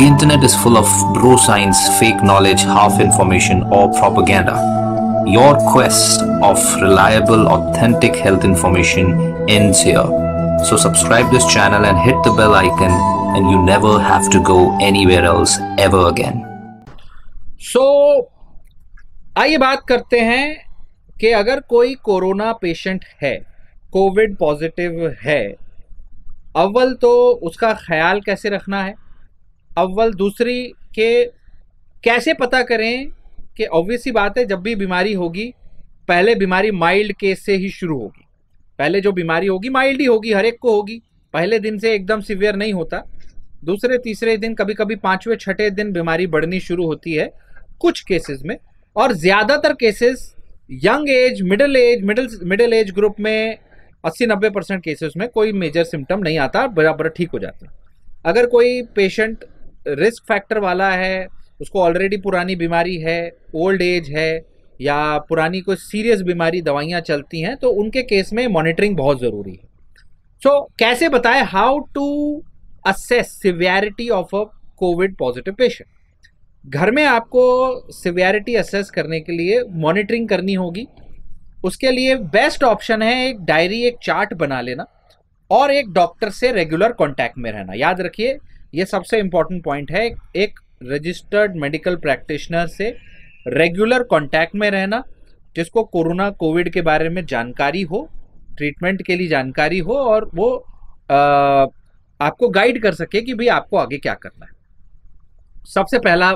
The internet is full of bro science, fake knowledge, half information, or propaganda. Your quest of reliable, authentic health information ends here. So subscribe this channel and hit the bell icon and you never have to go anywhere else ever again. So, आइए बात करते हैं कि अगर कोई corona patient है covid positive है अव्वल तो उसका ख्याल कैसे रखना है अव्वल दूसरी के कैसे पता करें कि ऑब्वियस सी बात है जब भी बीमारी होगी पहले बीमारी माइल्ड केस से ही शुरू होगी पहले जो बीमारी होगी माइल्ड ही होगी हर एक को होगी पहले दिन से एकदम सिवियर नहीं होता दूसरे तीसरे दिन कभी कभी पांचवें छठे दिन बीमारी बढ़नी शुरू होती है कुछ केसेस में और ज़्यादातर cases young age middle age middle middle age group में 80-90 परसेंट केसेस में कोई मेजर सिम्टम नहीं आता बराबर ठीक हो जाते हैं अगर कोई पेशेंट रिस्क फैक्टर वाला है उसको ऑलरेडी पुरानी बीमारी है ओल्ड एज है या पुरानी कोई सीरियस बीमारी दवाइयाँ चलती हैं तो उनके केस में मॉनिटरिंग बहुत ज़रूरी है सो so, कैसे बताएं how to assess severity of a covid positive patient घर में आपको सिवियरिटी असेस करने के लिए मॉनिटरिंग करनी होगी उसके लिए बेस्ट ऑप्शन है एक डायरी एक चार्ट बना लेना और एक डॉक्टर से रेगुलर कांटेक्ट में रहना याद रखिए ये सबसे इम्पॉर्टेंट पॉइंट है एक रजिस्टर्ड मेडिकल प्रैक्टिशनर से रेगुलर कांटेक्ट में रहना जिसको कोरोना कोविड के बारे में जानकारी हो ट्रीटमेंट के लिए जानकारी हो और वो आ, आपको गाइड कर सके कि भाई आपको आगे क्या करना है सबसे पहला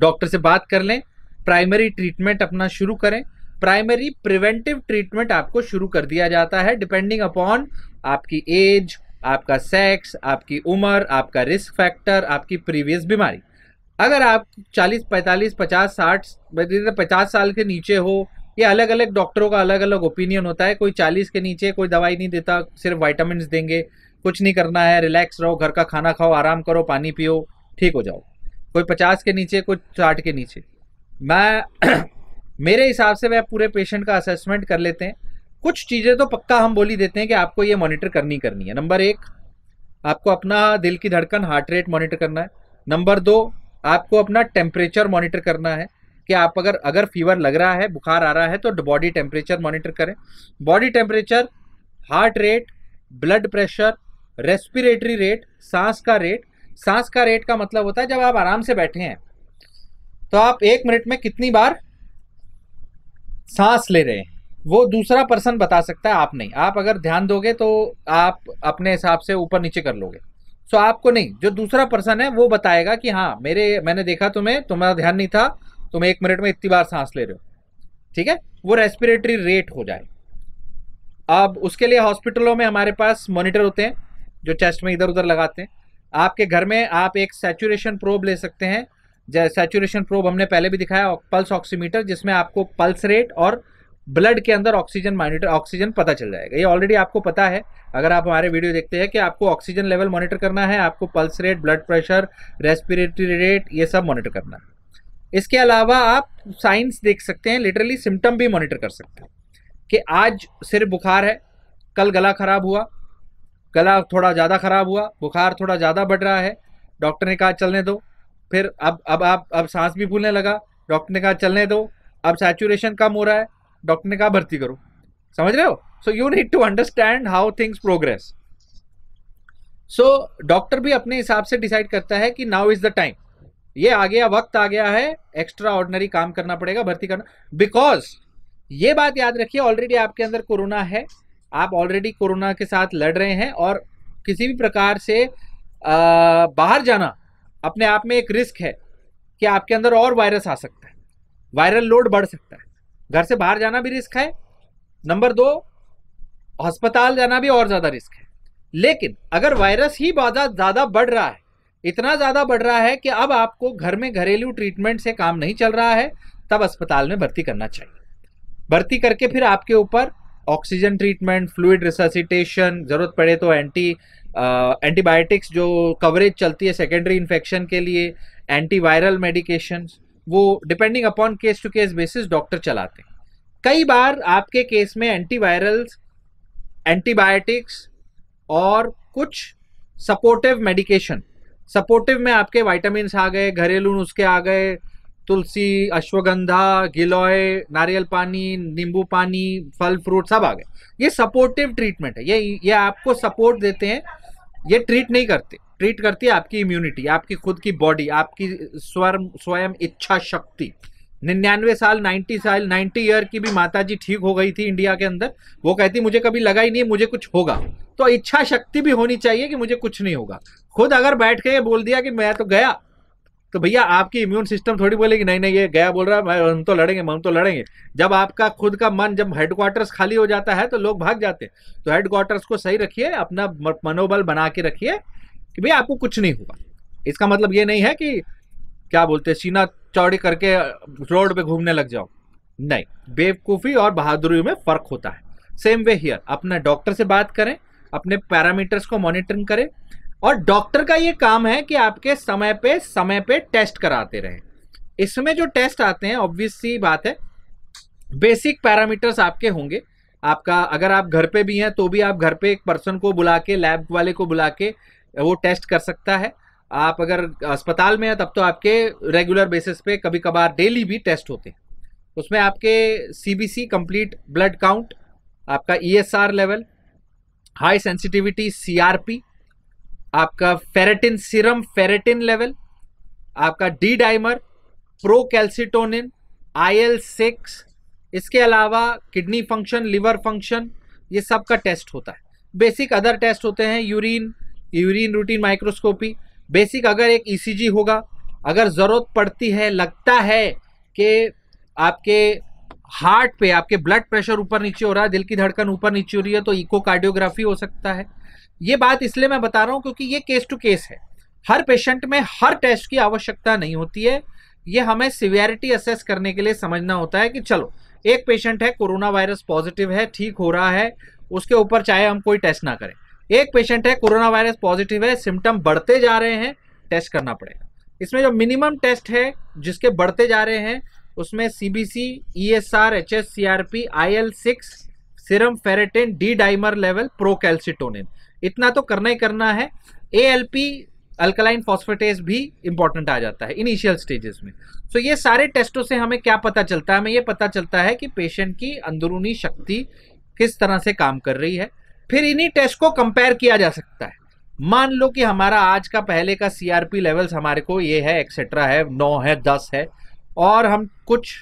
डॉक्टर से बात कर लें प्राइमरी ट्रीटमेंट अपना शुरू करें प्राइमरी प्रिवेंटिव ट्रीटमेंट आपको शुरू कर दिया जाता है डिपेंडिंग अपॉन आपकी एज आपका सेक्स आपकी उम्र आपका रिस्क फैक्टर आपकी प्रीवियस बीमारी अगर आप 40, 45, 50, 60, पचास साल के नीचे हो ये अलग अलग डॉक्टरों का अलग अलग ओपिनियन होता है कोई 40 के नीचे कोई दवाई नहीं देता सिर्फ वाइटामिन देंगे कुछ नहीं करना है रिलैक्स रहो घर का खाना खाओ आराम करो पानी पियो ठीक हो जाओ कोई पचास के नीचे कोई साठ के नीचे मैं मेरे हिसाब से वह पूरे पेशेंट का असेसमेंट कर लेते हैं कुछ चीज़ें तो पक्का हम बोली देते हैं कि आपको ये मॉनिटर करनी करनी है नंबर एक आपको अपना दिल की धड़कन हार्ट रेट मॉनिटर करना है नंबर दो आपको अपना टेम्परेचर मॉनिटर करना है कि आप अगर अगर फीवर लग रहा है बुखार आ रहा है तो बॉडी टेम्परेचर मॉनिटर करें body temperature heart rate blood pressure respiratory rate सांस का रेट सांस का रेट का मतलब होता है जब आप आराम से बैठे हैं तो आप एक मिनट में कितनी बार सांस ले रहे हैं वो दूसरा पर्सन बता सकता है आप नहीं आप अगर ध्यान दोगे तो आप अपने हिसाब से ऊपर नीचे कर लोगे सो so, आपको नहीं जो दूसरा पर्सन है वो बताएगा कि हाँ मेरे मैंने देखा तुम्हें तुम्हारा ध्यान नहीं था तुम एक मिनट में इतनी बार सांस ले रहे हो ठीक है वो रेस्पिरेटरी रेट हो जाए अब उसके लिए हॉस्पिटलों में हमारे पास मॉनिटर होते हैं जो चेस्ट में इधर उधर लगाते हैं आपके घर में आप एक सेचुरेशन प्रोब ले सकते हैं सेचुरेशन प्रोब हमने पहले भी दिखाया पल्स ऑक्सीमीटर जिसमें आपको पल्स रेट और ब्लड के अंदर ऑक्सीजन मॉनिटर ऑक्सीजन पता चल जाएगा ये ऑलरेडी आपको पता है अगर आप हमारे वीडियो देखते हैं कि आपको ऑक्सीजन लेवल मॉनिटर करना है आपको pulse rate blood pressure respiratory rate ये सब मॉनिटर करना है इसके अलावा आप साइंस देख सकते हैं लिटरली सिम्टम भी मॉनिटर कर सकते हैं कि आज सिर बुखार है कल गला ख़राब हुआ गला थोड़ा ज़्यादा ख़राब हुआ बुखार थोड़ा ज़्यादा बढ़ रहा है डॉक्टर ने कहा चलने दो फिर अब अब आप अब, अब सांस भी फूलने लगा डॉक्टर ने कहा चलने दो अब सैचुरेशन कम हो रहा है डॉक्टर ने कहा भर्ती करो समझ रहे हो so you need to understand how things progress so doctor भी अपने हिसाब से डिसाइड करता है कि नाउ इज द टाइम ये आ गया वक्त आ गया है एक्स्ट्रा ऑर्डनरी काम करना पड़ेगा भर्ती करना बिकॉज ये बात याद रखिए ऑलरेडी आपके अंदर कोरोना है आप ऑलरेडी कोरोना के साथ लड़ रहे हैं और किसी भी प्रकार से आ, बाहर जाना अपने आप में एक रिस्क है कि आपके अंदर और वायरस आ सकता है वायरल लोड बढ़ सकता है घर से बाहर जाना भी रिस्क है नंबर दो अस्पताल जाना भी और ज़्यादा रिस्क है लेकिन अगर वायरस ही ज़्यादा बढ़ रहा है इतना ज़्यादा बढ़ रहा है कि अब आपको घर में घरेलू ट्रीटमेंट से काम नहीं चल रहा है तब अस्पताल में भर्ती करना चाहिए भर्ती करके फिर आपके ऊपर ऑक्सीजन ट्रीटमेंट फ्लूड रिससिटेशन ज़रूरत पड़े तो एंटी एंटीबायोटिक्स जो कवरेज चलती है सेकेंडरी इन्फेक्शन के लिए एंटीवायरल मेडिकेशंस वो depending upon case to case basis doctor चलाते हैं कई बार आपके केस में एंटीवायरल्स एंटीबायोटिक्स और कुछ सपोर्टिव मेडिकेशन सपोर्टिव में आपके वाइटामस आ गए घरेलू नुस्खे आ गए तुलसी अश्वगंधा गिलोय नारियल पानी नींबू पानी फल फ्रूट सब आ गए ये सपोर्टिव ट्रीटमेंट है ये ये आपको सपोर्ट देते हैं ये ट्रीट नहीं करती ट्रीट करती है आपकी इम्यूनिटी आपकी खुद की बॉडी आपकी स्वर्म स्वयं इच्छा शक्ति निन्यानवे साल 90 साल 90 ईयर की भी माता जी ठीक हो गई थी इंडिया के अंदर वो कहती मुझे कभी लगा ही नहीं मुझे कुछ होगा तो इच्छा शक्ति भी होनी चाहिए कि मुझे कुछ नहीं होगा खुद अगर बैठ के बोल दिया कि मैं तो गया तो भैया आपकी इम्यून सिस्टम थोड़ी बोलेगी नहीं नहीं ये गया बोल रहा है हम तो लड़ेंगे हम तो लड़ेंगे जब आपका खुद का मन जब हेडक्वार्टर्स खाली हो जाता है तो लोग भाग जाते हैं तो हेडक्वार्टर्स को सही रखिए अपना मनोबल बना के रखिए कि भैया आपको कुछ नहीं हुआ इसका मतलब ये नहीं है कि क्या बोलते हैं सीना चौड़ी करके रोड पे घूमने लग जाओ नहीं बेवकूफ़ी और बहादुरी में फ़र्क होता है सेम वे हियर अपने डॉक्टर से बात करें अपने पैरामीटर्स को मॉनिटरिंग करें और डॉक्टर का ये काम है कि आपके समय पे समय पे टेस्ट कराते रहे इसमें जो टेस्ट आते हैं ऑब्वियस बात है बेसिक पैरामीटर्स आपके होंगे आपका अगर आप घर पे भी हैं तो भी आप घर पे एक पर्सन को बुला के लैब वाले को बुला के वो टेस्ट कर सकता है आप अगर अस्पताल में हैं तब तो आपके रेगुलर बेसिस पे कभी कभार डेली भी टेस्ट होते हैं उसमें आपके सी कंप्लीट ब्लड काउंट आपका E level high sensitivity C आपका फेरेटिन सीरम फेरेटिन लेवल आपका D dimer procalcitonin I L six इसके अलावा किडनी फंक्शन लिवर फंक्शन ये सब का टेस्ट होता है बेसिक अदर टेस्ट होते हैं urine urine routine microscopy basic अगर एक ईसीजी e होगा अगर ज़रूरत पड़ती है लगता है कि आपके हार्ट पे आपके ब्लड प्रेशर ऊपर नीचे हो रहा है दिल की धड़कन ऊपर नीचे हो रही है तो इकोकार्डियोग्राफी हो सकता है ये बात इसलिए मैं बता रहा हूँ क्योंकि ये केस टू केस है हर पेशेंट में हर टेस्ट की आवश्यकता नहीं होती है ये हमें सिवियरिटी असेस करने के लिए समझना होता है कि चलो एक पेशेंट है कोरोना वायरस पॉजिटिव है ठीक हो रहा है उसके ऊपर चाहे हम कोई टेस्ट ना करें एक पेशेंट है कोरोना वायरस पॉजिटिव है सिम्टम बढ़ते जा रहे हैं टेस्ट करना पड़ेगा इसमें जो मिनिमम टेस्ट है जिसके बढ़ते जा रहे हैं उसमें CBC R P I L six serum ferritin D dimer level procalcitonin इतना तो करना ही करना है A L P alkaline phosphatase भी इंपॉर्टेंट आ जाता है इनिशियल स्टेजेस में सो so, ये सारे टेस्टों से हमें क्या पता चलता है हमें ये पता चलता है कि पेशेंट की अंदरूनी शक्ति किस तरह से काम कर रही है फिर इन्हीं टेस्ट को कंपेयर किया जा सकता है मान लो कि हमारा आज का पहले का पी लेवल्स हमारे को ये है एक्सेट्रा है नौ है दस है और हम कुछ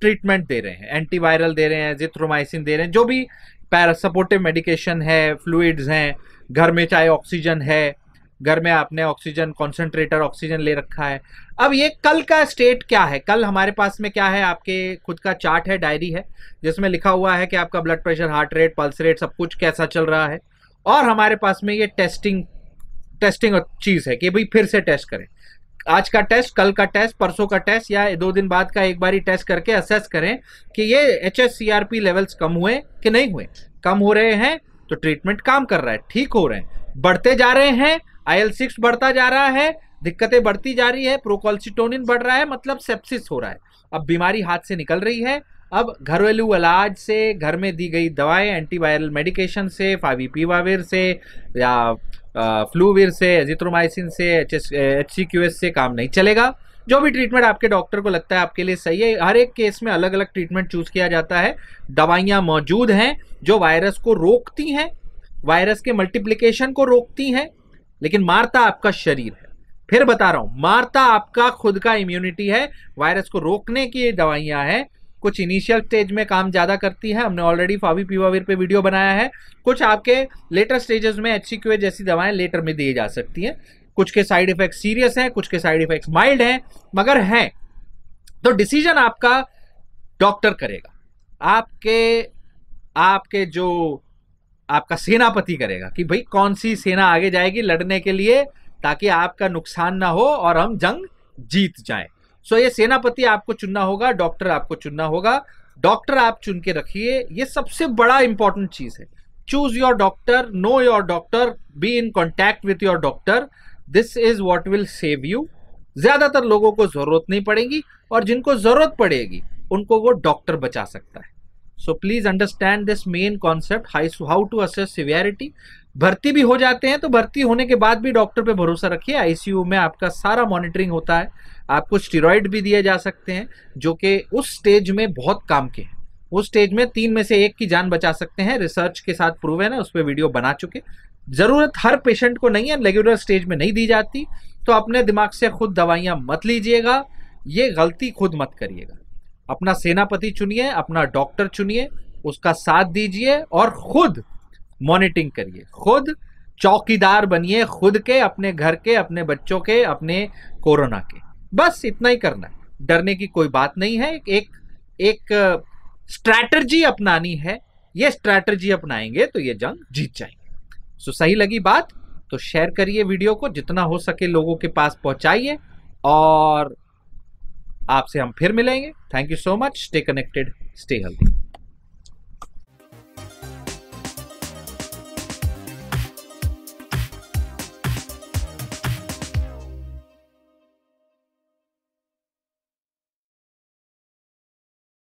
ट्रीटमेंट दे रहे हैं एंटीवायरल दे रहे हैं जिथ्रोमाइसिन दे रहे हैं जो भी पैरा सपोर्टिव मेडिकेशन है फ्लूइड्स हैं घर में चाहे ऑक्सीजन है घर में आपने ऑक्सीजन कॉन्सेंट्रेटर ऑक्सीजन ले रखा है अब ये कल का स्टेट क्या है कल हमारे पास में क्या है आपके खुद का चार्ट है डायरी है जिसमें लिखा हुआ है कि आपका blood pressure heart rate pulse rate सब कुछ कैसा चल रहा है और हमारे पास में ये टेस्टिंग टेस्टिंग चीज़ है कि भाई फिर से टेस्ट करें आज का टेस्ट कल का टेस्ट परसों का टेस्ट या दो दिन बाद का एक बारी टेस्ट करके असेस करें कि ये H S C R P levels कम हुए कि नहीं हुए कम हो रहे हैं तो ट्रीटमेंट काम कर रहा है ठीक हो रहे हैं बढ़ते जा रहे हैं आई एल सिक्स बढ़ता जा रहा है दिक्कतें बढ़ती जा रही है प्रोकॉल्सिटोनिन बढ़ रहा है मतलब सेप्सिस हो रहा है अब बीमारी हाथ से निकल रही है अब घरेलू इलाज से घर में दी गई दवाएं एंटीवायरल मेडिकेशन से फावी पीवाविर e से या फ्लूविर से जित्रोमाइसिन से एच सी क्यू एस से काम नहीं चलेगा जो भी ट्रीटमेंट आपके डॉक्टर को लगता है आपके लिए सही है हर एक केस में अलग अलग ट्रीटमेंट चूज किया जाता है दवाइयाँ मौजूद हैं जो वायरस को रोकती हैं वायरस के मल्टीप्लीकेशन को रोकती हैं लेकिन मारता आपका शरीर है फिर बता रहा हूं मारता आपका खुद का इम्यूनिटी है वायरस को रोकने की दवाइयां हैं कुछ इनिशियल स्टेज में काम ज़्यादा करती है हमने ऑलरेडी फावी पीवावीर पे वीडियो बनाया है कुछ आपके लेटर स्टेजेस में एच जैसी दवाएं लेटर में दी जा सकती हैं कुछ के साइड इफेक्ट सीरियस हैं कुछ के साइड इफेक्ट माइल्ड हैं मगर हैं तो डिसीजन आपका डॉक्टर करेगा आपके आपके जो आपका सेनापति करेगा कि भाई कौन सी सेना आगे जाएगी लड़ने के लिए ताकि आपका नुकसान ना हो और हम जंग जीत जाएं सो ये सेनापति आपको चुनना होगा डॉक्टर आपको चुनना होगा डॉक्टर आप चुन के रखिए ये सबसे बड़ा इंपॉर्टेंट चीज है choose your doctor know your doctor be in contact with your doctor this is what will save you ज्यादातर लोगों को जरूरत नहीं पड़ेगी और जिनको जरूरत पड़ेगी उनको वो डॉक्टर बचा सकता है so please understand this main concept how to assess severity भर्ती भी हो जाते हैं तो भर्ती होने के बाद भी डॉक्टर पे भरोसा रखिए आईसीयू में आपका सारा मॉनिटरिंग होता है आपको स्टीरोइड भी दिए जा सकते हैं जो कि उस स्टेज में बहुत काम के हैं उस स्टेज में तीन में से एक की जान बचा सकते हैं रिसर्च के साथ प्रूव है ना उस पर वीडियो बना चुके ज़रूरत हर पेशेंट को नहीं है रेगुलर स्टेज में नहीं दी जाती तो अपने दिमाग से खुद दवाइयाँ मत लीजिएगा ये गलती खुद मत करिएगा अपना सेनापति चुनिए अपना डॉक्टर चुनिए उसका साथ दीजिए और खुद मॉनिटरिंग करिए खुद चौकीदार बनिए खुद के अपने घर के अपने बच्चों के अपने कोरोना के बस इतना ही करना है डरने की कोई बात नहीं है एक एक स्ट्रैटर्जी अपनानी है ये स्ट्रैटर्जी अपनाएंगे तो ये जंग जीत जाएंगे सो सही लगी बात तो शेयर करिए वीडियो को जितना हो सके लोगों के पास पहुंचाइए और आपसे हम फिर मिलेंगे thank you so much stay connected stay healthy